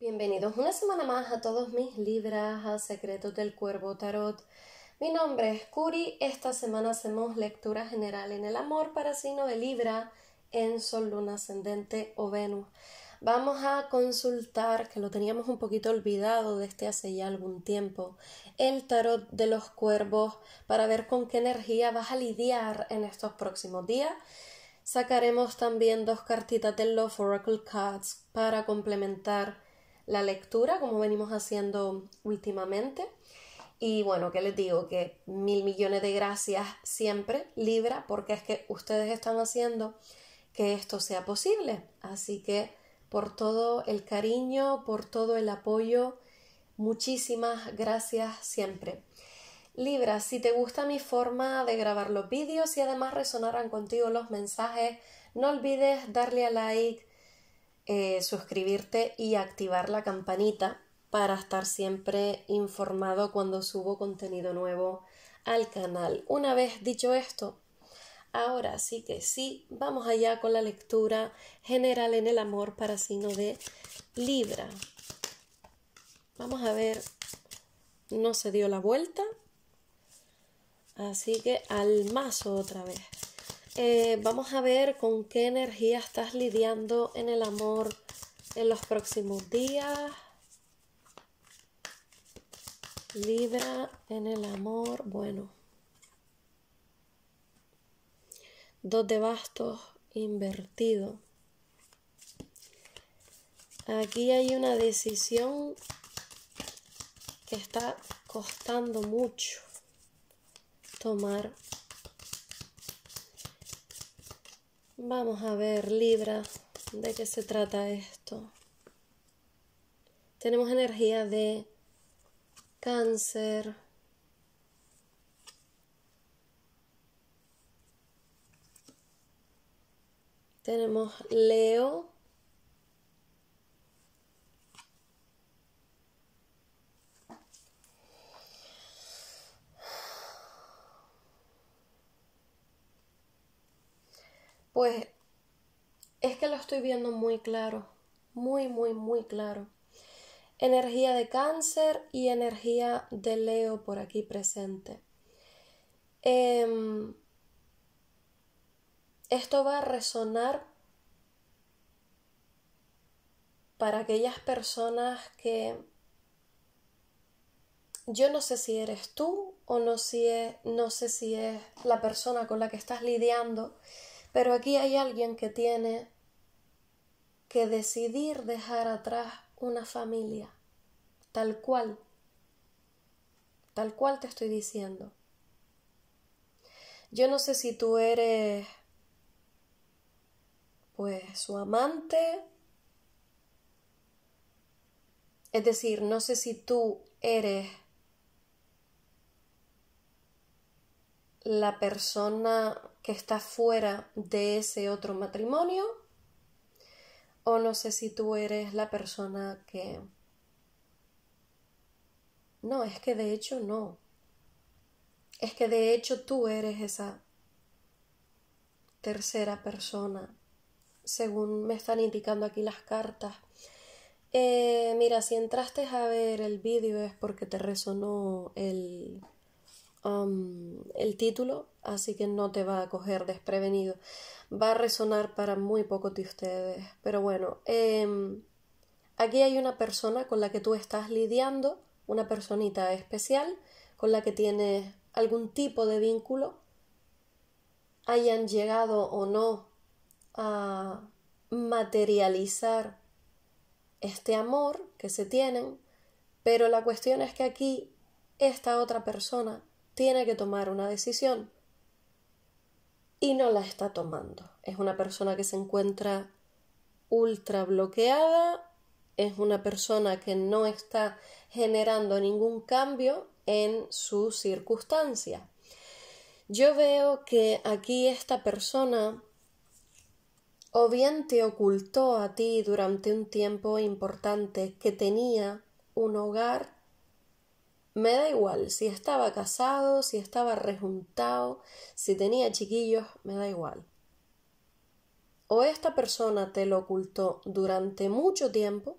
Bienvenidos una semana más a todos mis libras, a Secretos del Cuervo Tarot. Mi nombre es Curi. Esta semana hacemos lectura general en el amor para signo de Libra en Sol, Luna, Ascendente o Venus. Vamos a consultar, que lo teníamos un poquito olvidado desde hace ya algún tiempo, el tarot de los cuervos para ver con qué energía vas a lidiar en estos próximos días. Sacaremos también dos cartitas de Love Oracle Cards para complementar la lectura, como venimos haciendo últimamente. Y bueno, ¿qué les digo? Que mil millones de gracias siempre, Libra, porque es que ustedes están haciendo que esto sea posible. Así que por todo el cariño, por todo el apoyo, muchísimas gracias siempre. Libra, si te gusta mi forma de grabar los vídeos y además resonaran contigo los mensajes, no olvides darle a like, eh, suscribirte y activar la campanita para estar siempre informado cuando subo contenido nuevo al canal. Una vez dicho esto, ahora sí que sí, vamos allá con la lectura general en el amor para signo de Libra. Vamos a ver, no se dio la vuelta, así que al mazo otra vez. Eh, vamos a ver con qué energía estás lidiando en el amor en los próximos días. Libra en el amor, bueno. Dos de bastos invertido. Aquí hay una decisión que está costando mucho tomar Vamos a ver, Libra, de qué se trata esto. Tenemos energía de cáncer. Tenemos Leo, Pues es que lo estoy viendo muy claro, muy, muy, muy claro. Energía de cáncer y energía de Leo por aquí presente. Em, esto va a resonar para aquellas personas que yo no sé si eres tú o no, si es, no sé si es la persona con la que estás lidiando pero aquí hay alguien que tiene que decidir dejar atrás una familia, tal cual, tal cual te estoy diciendo. Yo no sé si tú eres, pues, su amante, es decir, no sé si tú eres la persona que está fuera de ese otro matrimonio o no sé si tú eres la persona que... No, es que de hecho no. Es que de hecho tú eres esa tercera persona, según me están indicando aquí las cartas. Eh, mira, si entraste a ver el vídeo es porque te resonó el, el título, así que no te va a coger desprevenido. Va a resonar para muy pocos de ustedes, pero bueno, em, aquí hay una persona con la que tú estás lidiando, una personita especial, con la que tienes algún tipo de vínculo, hayan llegado o no a materializar este amor que se tienen, pero la cuestión es que aquí esta otra persona tiene que tomar una decisión y no la está tomando. Es una persona que se encuentra ultra bloqueada, es una persona que no está generando ningún cambio en su circunstancia. Yo veo que aquí esta persona o bien te ocultó a ti durante un tiempo importante que tenía un hogar me da igual si estaba casado, si estaba rejuntado, si tenía chiquillos, me da igual. O esta persona te lo ocultó durante mucho tiempo,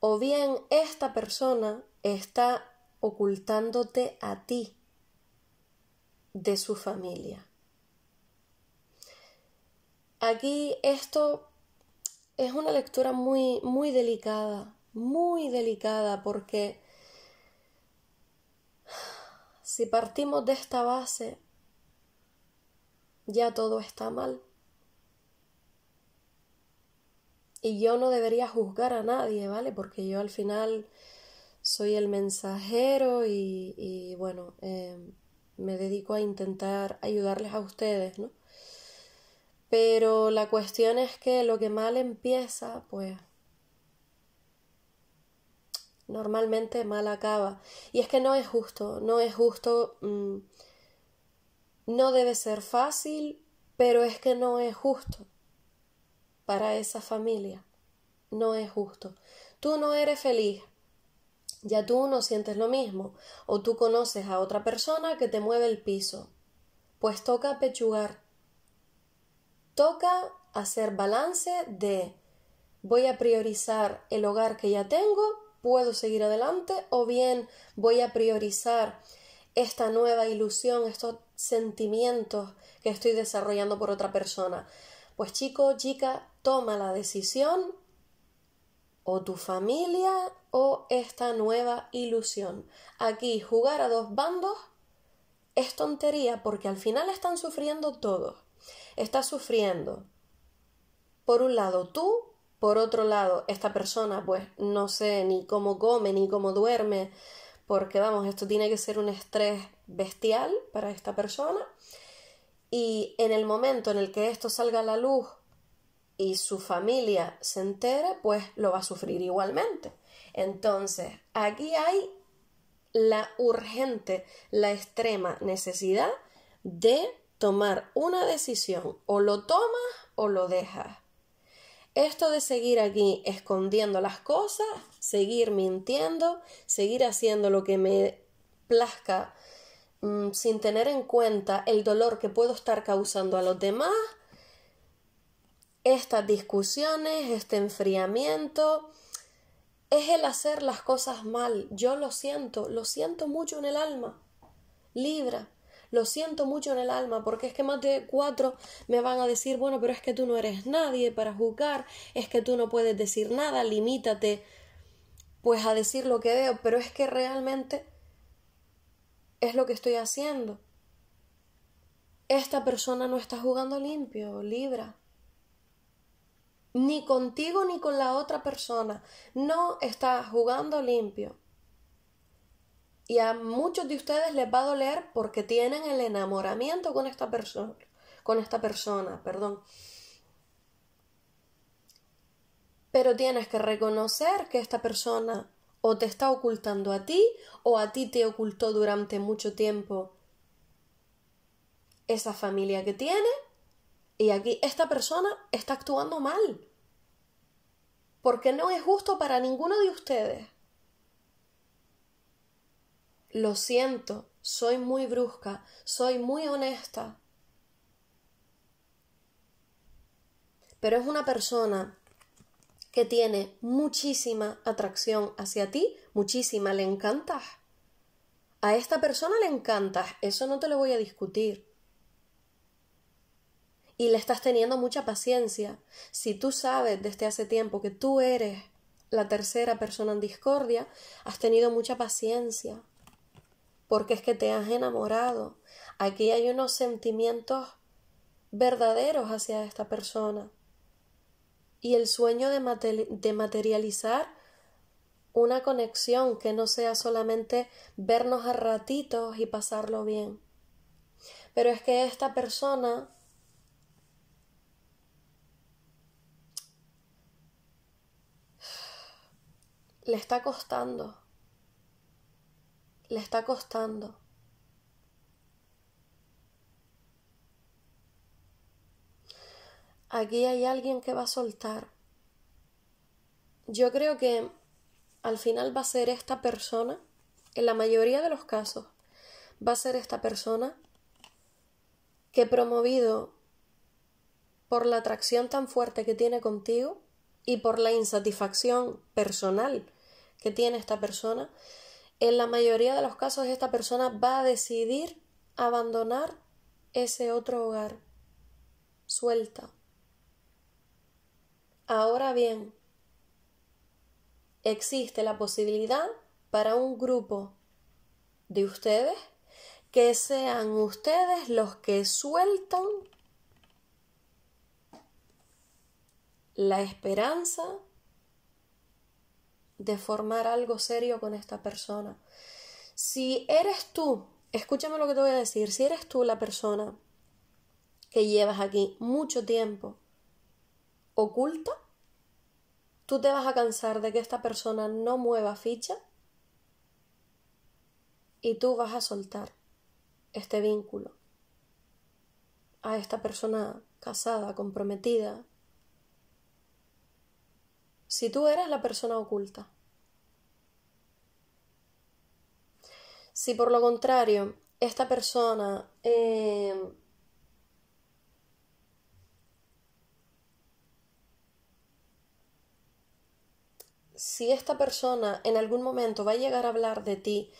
o bien esta persona está ocultándote a ti de su familia. Aquí esto es una lectura muy, muy delicada, muy delicada porque si partimos de esta base, ya todo está mal. Y yo no debería juzgar a nadie, ¿vale? Porque yo al final soy el mensajero y, bueno, eh, me dedico a intentar ayudarles a ustedes, ¿no? Pero la cuestión es que lo que mal empieza, pues normalmente mal acaba. Y es que no es justo, no es justo, mm, no debe ser fácil, pero es que no es justo para esa familia, no es justo. Tú no eres feliz, ya tú no sientes lo mismo, o tú conoces a otra persona que te mueve el piso. Pues toca pechugar. Toca hacer balance de voy a priorizar el hogar que ya tengo puedo seguir adelante o bien voy a priorizar esta nueva ilusión, estos sentimientos que estoy desarrollando por otra persona. Pues chico, chica, toma la decisión o tu familia o esta nueva ilusión. Aquí jugar a dos bandos es tontería porque al final están sufriendo todos. Estás sufriendo, por un lado, tú por otro lado, esta persona pues no sé ni cómo come ni cómo duerme, porque vamos, esto tiene que ser un estrés bestial para esta persona. Y en el momento en el que esto salga a la luz y su familia se entere, pues lo va a sufrir igualmente. Entonces, aquí hay la urgente, la extrema necesidad de tomar una decisión. O lo tomas o lo dejas. Esto de seguir aquí escondiendo las cosas, seguir mintiendo, seguir haciendo lo que me plazca mm, sin tener en cuenta el dolor que puedo estar causando a los demás, estas discusiones, este enfriamiento, es el hacer las cosas mal. Yo lo siento, lo siento mucho en el alma. Libra. Lo siento mucho en el alma porque es que más de cuatro me van a decir, bueno, pero es que tú no eres nadie para juzgar, es que tú no puedes decir nada, limítate pues a decir lo que veo, pero es que realmente es lo que estoy haciendo. Esta persona no está jugando limpio, Libra. Ni contigo ni con la otra persona. No está jugando limpio. Y a muchos de ustedes les va a doler porque tienen el enamoramiento con esta persona, con esta persona, perdón. Pero tienes que reconocer que esta persona o te está ocultando a ti o a ti te ocultó durante mucho tiempo esa familia que tiene y aquí esta persona está actuando mal. Porque no es justo para ninguno de ustedes lo siento, soy muy brusca, soy muy honesta. Pero es una persona que tiene muchísima atracción hacia ti, muchísima, le encantas. A esta persona le encantas, eso no te lo voy a discutir. Y le estás teniendo mucha paciencia. Si tú sabes desde hace tiempo que tú eres la tercera persona en discordia, has tenido mucha paciencia porque es que te has enamorado. Aquí hay unos sentimientos verdaderos hacia esta persona. Y el sueño de, de materializar una conexión que no sea solamente vernos a ratitos y pasarlo bien. Pero es que esta persona le está costando le está costando. Aquí hay alguien que va a soltar. Yo creo que al final va a ser esta persona, en la mayoría de los casos, va a ser esta persona que promovido por la atracción tan fuerte que tiene contigo y por la insatisfacción personal que tiene esta persona, en la mayoría de los casos esta persona va a decidir abandonar ese otro hogar. Suelta. Ahora bien, existe la posibilidad para un grupo de ustedes que sean ustedes los que sueltan la esperanza de formar algo serio con esta persona. Si eres tú, escúchame lo que te voy a decir, si eres tú la persona que llevas aquí mucho tiempo oculta, tú te vas a cansar de que esta persona no mueva ficha y tú vas a soltar este vínculo a esta persona casada, comprometida, si tú eres la persona oculta. Si por lo contrario, esta persona eh, si esta persona en algún momento va a llegar a hablar de ti,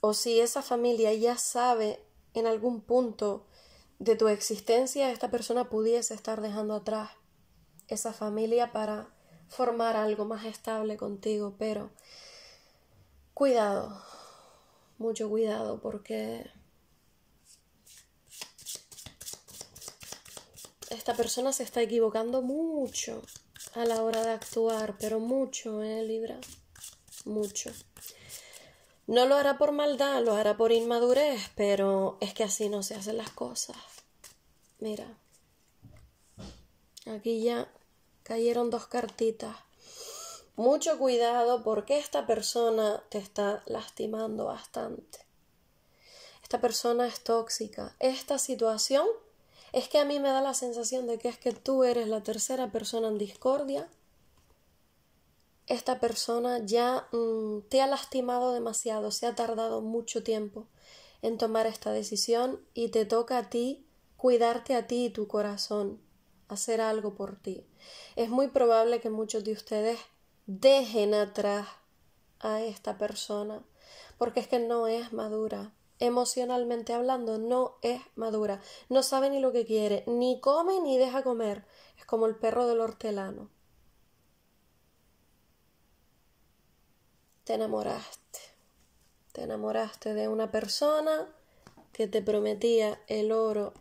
o si esa familia ya sabe en algún punto de tu existencia, esta persona pudiese estar dejando atrás esa familia para formar algo más estable contigo, pero cuidado, mucho cuidado porque esta persona se está equivocando mucho a la hora de actuar, pero mucho, ¿eh, Libra? Mucho. No lo hará por maldad, lo hará por inmadurez, pero es que así no se hacen las cosas. Mira, aquí ya cayeron dos cartitas. Mucho cuidado porque esta persona te está lastimando bastante. Esta persona es tóxica. Esta situación es que a mí me da la sensación de que es que tú eres la tercera persona en discordia. Esta persona ya mm, te ha lastimado demasiado, se ha tardado mucho tiempo en tomar esta decisión y te toca a ti cuidarte a ti y tu corazón hacer algo por ti. Es muy probable que muchos de ustedes dejen atrás a esta persona porque es que no es madura. Emocionalmente hablando, no es madura. No sabe ni lo que quiere, ni come ni deja comer. Es como el perro del hortelano. Te enamoraste. Te enamoraste de una persona que te prometía el oro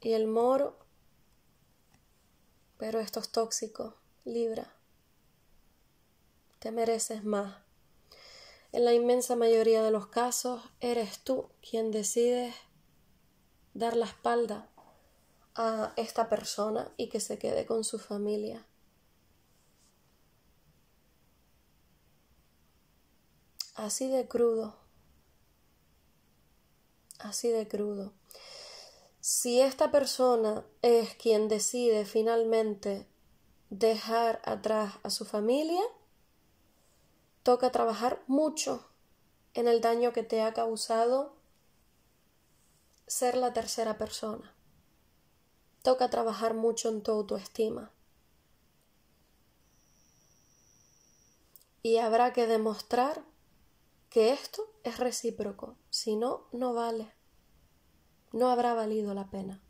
y el moro pero esto es tóxico, Libra. Te mereces más. En la inmensa mayoría de los casos, eres tú quien decides dar la espalda a esta persona y que se quede con su familia. Así de crudo. Así de crudo. Si esta persona es quien decide finalmente dejar atrás a su familia, toca trabajar mucho en el daño que te ha causado ser la tercera persona. Toca trabajar mucho en tu autoestima. Y habrá que demostrar que esto es recíproco, si no, no vale no habrá valido la pena.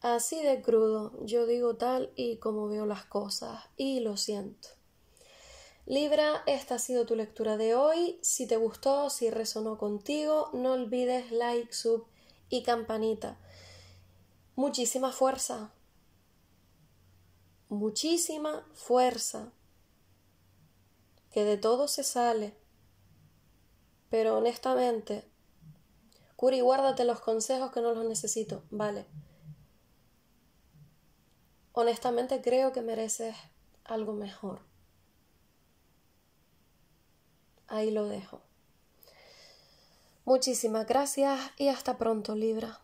Así de crudo, yo digo tal y como veo las cosas, y lo siento. Libra, esta ha sido tu lectura de hoy. Si te gustó, si resonó contigo, no olvides like, sub y campanita. Muchísima fuerza. Muchísima fuerza. Que de todo se sale. Pero honestamente, Curi, guárdate los consejos que no los necesito. Vale. Honestamente creo que mereces algo mejor. Ahí lo dejo. Muchísimas gracias y hasta pronto, Libra.